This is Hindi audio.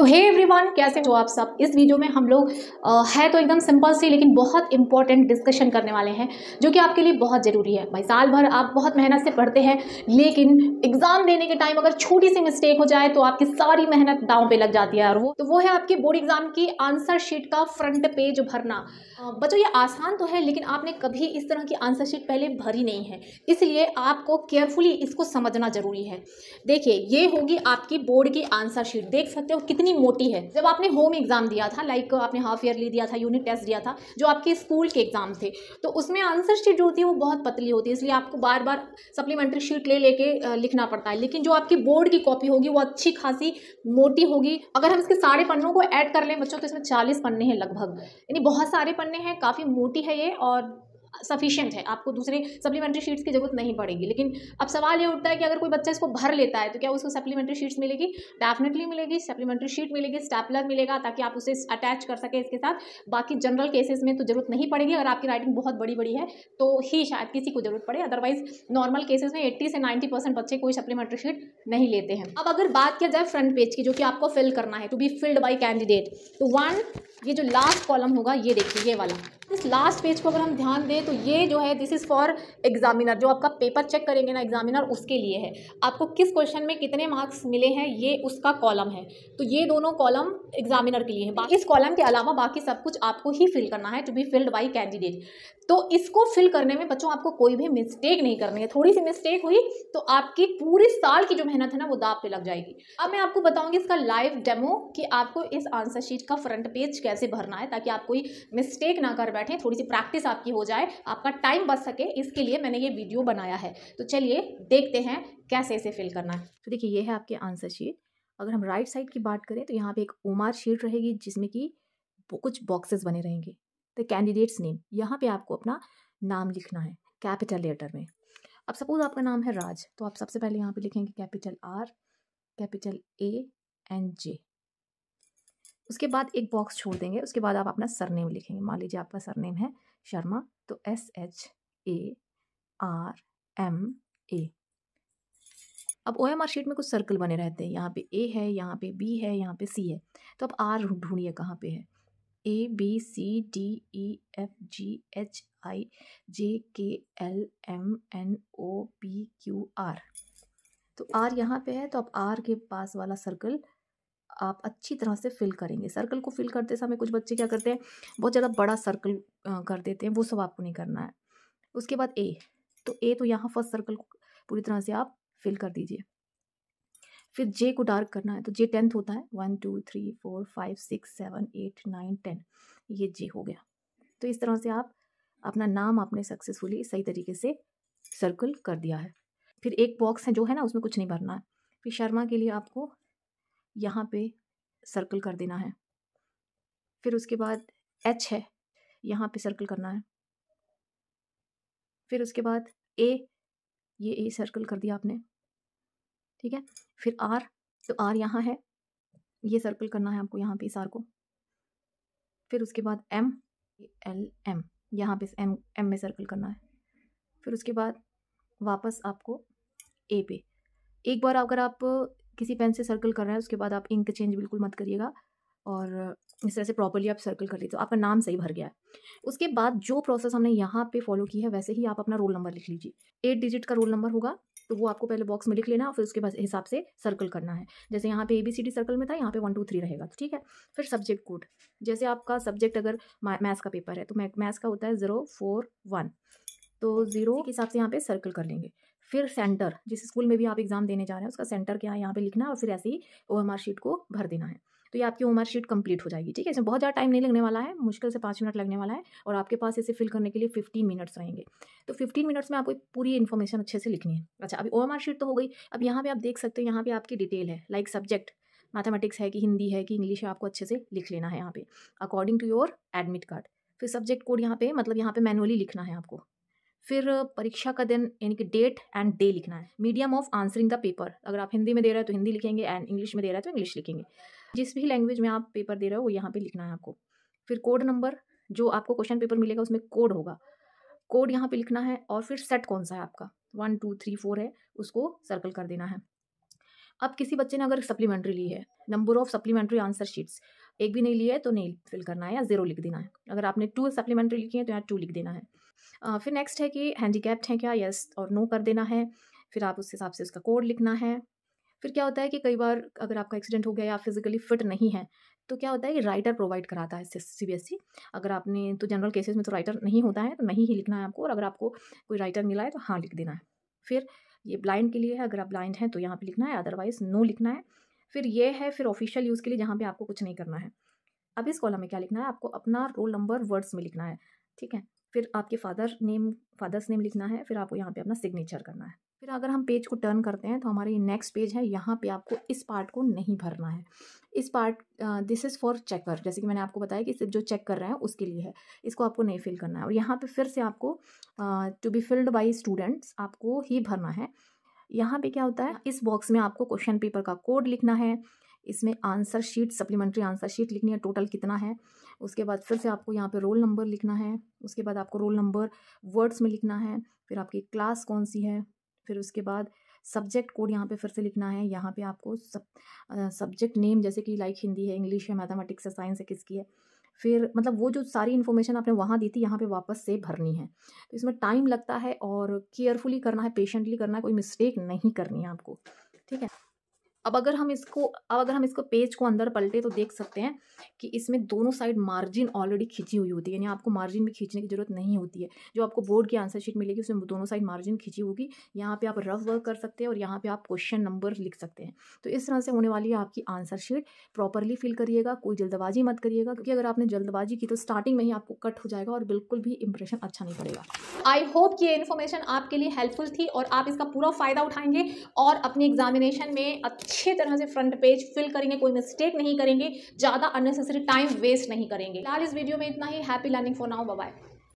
तो हे एवरीवन कैसे हो आप सब इस वीडियो में हम लोग है तो एकदम सिंपल सी लेकिन बहुत इंपॉर्टेंट डिस्कशन करने वाले हैं जो कि आपके लिए बहुत ज़रूरी है भाई साल भर आप बहुत मेहनत से पढ़ते हैं लेकिन एग्ज़ाम देने के टाइम अगर छोटी सी मिस्टेक हो जाए तो आपकी सारी मेहनत दाव पे लग जाती है और वो तो वो है आपके बोर्ड एग्ज़ाम की आंसर शीट का फ्रंट पेज भरना बच्चों ये आसान तो है लेकिन आपने कभी इस तरह की आंसर शीट पहले भरी नहीं है इसलिए आपको केयरफुली इसको समझना ज़रूरी है देखिए ये होगी आपकी बोर्ड की आंसर शीट देख सकते हो कितनी कितनी मोटी है जब आपने होम एग्ज़ाम दिया था लाइक आपने हाफ ईयरली दिया था यूनिट टेस्ट दिया था जो आपके स्कूल के एग्ज़ाम थे तो उसमें आंसर शीट जो होती है वो बहुत पतली होती है इसलिए आपको बार बार सप्लीमेंट्री शीट ले लेके लिखना पड़ता है लेकिन जो आपकी बोर्ड की कॉपी होगी वो अच्छी खासी मोटी होगी अगर हम इसके सारे पन्नों को ऐड कर लें बच्चों तो इसमें चालीस पन्ने हैं लगभग यानी बहुत सारे पन्ने हैं काफ़ी मोटी है ये और सफिशियंट है आपको दूसरे सप्लीमेंट्री शीट्स की जरूरत नहीं पड़ेगी लेकिन अब सवाल ये उठता है कि अगर कोई बच्चा इसको भर लेता है तो क्या उसको सप्लीमेंट्री शीट्स मिलेगी डेफिनेटली मिलेगी सप्लीमेंट्री शीट मिलेगी स्टेपलर मिलेगा ताकि आप उसे अटैच कर सके इसके साथ बाकी जनरल केसेस में तो जरूरत नहीं पड़ेगी अगर आपकी राइटिंग बहुत बड़ी बड़ी है तो ही शायद किसी को जरूरत पड़े अदरवाइज नॉर्मल केसेज में एट्टी से नाइन्टी परसेंट बच्चे कोई सप्लीमेंट्री शीट नहीं लेते हैं अब अगर बात किया जाए फ्रंट पेज की जो कि आपको फिल करना है to be filled by candidate तो वन ये जो लास्ट कॉलम होगा ये देखिए ये वाला इस लास्ट पेज को अगर हम ध्यान दें तो ये जो है दिस इज़ फॉर एग्जामिनर जो आपका पेपर चेक करेंगे ना एग्जामिनर उसके लिए है आपको किस क्वेश्चन में कितने मार्क्स मिले हैं ये उसका कॉलम है तो ये दोनों कॉलम एग्जामिनर के लिए है बाकी इस कॉलम के अलावा बाकी सब कुछ आपको ही फिल करना है to be filled by candidate तो इसको फिल करने में बच्चों आपको कोई भी मिस्टेक नहीं करनी है थोड़ी सी मिस्टेक हुई तो आपकी पूरे साल की जो मेहनत है ना वो दाप पे लग जाएगी अब मैं आपको बताऊंगी इसका लाइव डेमो कि आपको इस आंसर शीट का फ्रंट पेज कैसे कैसे भरना है ताकि आप कोई मिस्टेक ना कर बैठें थोड़ी सी प्रैक्टिस आपकी हो जाए आपका टाइम बच सके इसके लिए मैंने ये वीडियो बनाया है तो चलिए देखते हैं कैसे इसे फिल करना है तो देखिए ये है आपके आंसर शीट अगर हम राइट साइड की बात करें तो यहाँ पे एक ओमार शीट रहेगी जिसमें कि कुछ बॉक्सेस बने रहेंगे द कैंडिडेट्स नेम यहाँ पे आपको अपना नाम लिखना है कैपिटल लेटर में अब सपोज आपका नाम है राज तो आप सबसे पहले यहाँ पे लिखेंगे capital R capital A and J उसके बाद एक बॉक्स छोड़ देंगे उसके बाद आप अपना सरनेम लिखेंगे मान लीजिए आपका सरनेम है शर्मा तो S H A R M A अब ओ एम आर शीट में कुछ सर्कल बने रहते हैं यहाँ पे ए है यहाँ पे बी है यहाँ पे सी है तो अब आर ढूंढिए कहाँ पे है A B C D E F G H I J K L M N O P Q R तो आर यहाँ पे है तो अब आर के पास वाला सर्कल आप अच्छी तरह से फिल करेंगे सर्कल को फिल करते समय कुछ बच्चे क्या करते हैं बहुत ज़्यादा बड़ा सर्कल कर देते हैं वो सब आपको नहीं करना है उसके बाद ए तो ए तो यहाँ फर्स्ट सर्कल को पूरी तरह से आप फिल कर दीजिए फिर जे को डार्क करना है तो जे टेंथ होता है one two three four five six seven eight nine ten ये जे हो गया तो इस तरह से आप अपना नाम आपने सक्सेसफुली सही तरीके से सर्कल कर दिया है फिर एक बॉक्स है जो है ना उसमें कुछ नहीं भरना है फिर शर्मा के लिए आपको यहाँ पे सर्कल कर देना है फिर उसके बाद एच है यहाँ पे सर्कल करना है फिर उसके बाद ए ये ए सर्कल कर दिया आपने ठीक है फिर आर तो आर यहाँ है ये सर्कल करना है आपको यहाँ पे इस आर को फिर उसके बाद एम एल एम यहाँ पे एम एम में सर्कल करना है फिर उसके बाद वापस आपको ए पे एक बार अगर आप किसी पेन से सर्कल कर रहे है उसके बाद आप इंक चेंज बिल्कुल मत करिएगा और इस तरह से प्रॉपरली आप सर्कल कर लीजिए तो आपका नाम सही भर गया है उसके बाद जो प्रोसेस हमने यहाँ पे फॉलो की है वैसे ही आप अपना रोल नंबर लिख लीजिए एट डिजिट का रोल नंबर होगा तो वो आपको पहले बॉक्स में लिख लेना फिर उसके बाद हिसाब से सर्कल करना है जैसे यहाँ पे A B C D circle में था यहाँ पे वन टू थ्री रहेगा तो ठीक है फिर सब्जेक्ट कोड जैसे आपका सब्जेक्ट अगर मैथ्स का पेपर है तो मैथ्स का होता है ज़ीरो फोर वन तो ज़ीरो के हिसाब से यहाँ पे सर्कल कर लेंगे फिर सेंटर जिस स्कूल में भी आप एग्ज़ाम देने जा रहे हैं उसका सेंटर क्या है यहाँ पे लिखना और फिर ऐसे ही ओ शीट को भर देना है तो ये आपकी ओमर शीट कंप्लीट हो जाएगी ठीक है इसमें बहुत ज़्यादा टाइम नहीं लगने वाला है मुश्किल से पाँच मिनट लगने वाला है और आपके पास इसे फिल करने के लिए फिफ्टीन मिनट्स रहेंगे तो फिफ्टीन मिनट्स में आपको पूरी इन्फॉर्मेशन अच्छे से लिखनी है अच्छा अभी ओमर शीट तो हो गई अब यहाँ पर आप देख सकते हो यहाँ पर आपकी डिटेल है लाइक सब्जेक्ट मैथमेटिक्स है कि हिंदी है कि इंग्लिश है आपको अच्छे से लिख लेना है यहाँ पे according to your admit card फिर सब्जेक्ट कोड यहाँ पे मतलब यहाँ पे मैनुअली लिखना है आपको फिर परीक्षा का दिन यानी कि डेट एंड डे लिखना है medium of answering the paper अगर आप हिंदी में दे रहे हो तो हिंदी लिखेंगे एंड इंग्लिश में दे रहे हो तो इंग्लिश लिखेंगे जिस भी लैंग्वेज में आप पेपर दे रहे हो वो यहाँ पे लिखना है आपको फिर कोड नंबर जो आपको क्वेश्चन पेपर मिलेगा उसमें कोड होगा कोड यहाँ पे लिखना है और फिर सेट कौन सा है आपका वन टू थ्री फोर है उसको सर्कल कर देना है अब किसी बच्चे ने अगर सप्लीमेंट्री ली है number of supplementary answer sheets एक भी नहीं लिया है तो नहीं फिल करना है या जीरो लिख देना है अगर आपने टू सप्लीमेंट्री लिखी है तो यहाँ टू लिख देना है फिर नेक्स्ट है कि हैंडीकैप्ड हैं क्या यस और नो कर देना है फिर आप उस हिसाब से उसका कोड लिखना है फिर क्या होता है कि कई बार अगर आपका एक्सीडेंट हो गया या फिजिकली फिट नहीं है तो क्या होता है कि राइटर प्रोवाइड कराता है सी बी एस सी अगर आपने तो जनरल केसेस में तो राइटर नहीं होता है तो नहीं ही लिखना है आपको और अगर आपको कोई राइटर मिला है तो हाँ लिख देना है फिर ये ब्लाइंड के लिए है अगर आप ब्लाइंड हैं तो यहाँ पे लिखना है अदरवाइज नो लिखना है फिर ये है फिर ऑफिशियल यूज़ के लिए जहाँ पे आपको कुछ नहीं करना है अब इस कॉलम में क्या लिखना है आपको अपना रोल नंबर वर्ड्स में लिखना है ठीक है फिर आपके फादर नेम फादर्स नेम लिखना है फिर आपको यहाँ पे अपना सिग्नेचर करना है फिर अगर हम पेज को टर्न करते हैं तो हमारे ये नेक्स्ट पेज है यहाँ पे आपको इस पार्ट को नहीं भरना है इस part this is for checker जैसे कि मैंने आपको बताया कि जो चेक कर रहे हैं उसके लिए है इसको आपको नहीं फिल करना है और यहाँ पे फिर से आपको to be filled by students आपको ही भरना है यहाँ पे क्या होता है इस बॉक्स में आपको क्वेश्चन पेपर का कोड लिखना है इसमें answer sheet supplementary answer sheet लिखनी है टोटल कितना है उसके बाद फिर से आपको यहाँ पे रोल नंबर लिखना है उसके बाद आपको रोल नंबर वर्ड्स में लिखना है फिर आपकी क्लास कौन सी है फिर उसके बाद सब्जेक्ट कोड यहाँ पे फिर से लिखना है यहाँ पे आपको सब सब्जेक्ट नेम जैसे कि लाइक हिंदी है इंग्लिश है मैथमेटिक्स है साइंस है किसकी है फिर मतलब वो जो सारी इन्फॉर्मेशन आपने वहाँ दी थी यहाँ पे वापस से भरनी है तो इसमें टाइम लगता है और केयरफुली करना है पेशेंटली करना है कोई मिस्टेक नहीं करनी है आपको ठीक है अब अगर हम इसको अब अगर हम इसको पेज को अंदर पलटे तो देख सकते हैं कि इसमें दोनों साइड मार्जिन ऑलरेडी खींची हुई होती है यानी आपको मार्जिन भी खींचने की जरूरत नहीं होती है जो आपको बोर्ड की आंसर शीट मिलेगी उसमें दोनों साइड मार्जिन खींची होगी यहाँ पे आप रफ वर्क कर सकते हैं और यहाँ पे आप क्वेश्चन नंबर लिख सकते हैं तो इस तरह से होने वाली है आपकी आंसर शीट प्रॉपरली फिल करिएगा कोई जल्दबाजी मत करिएगा क्योंकि अगर आपने जल्दबाजी की तो स्टार्टिंग में ही आपको कट हो जाएगा और बिल्कुल भी इंप्रेशन अच्छा नहीं पड़ेगा आई होप ये इन्फॉर्मेशन आपके लिए हेल्पफुल थी और आप इसका पूरा फ़ायदा उठाएंगे और अपने एग्जामिनेशन में अच्छे तरह से फ्रंट पेज फिल करेंगे कोई मिस्टेक नहीं करेंगे ज़्यादा अननेसेसरी टाइम वेस्ट नहीं करेंगे लाल इस वीडियो में इतना ही happy learning for now bye